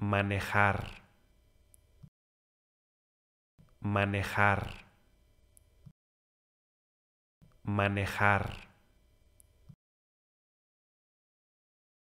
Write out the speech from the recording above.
manejar, manejar, manejar.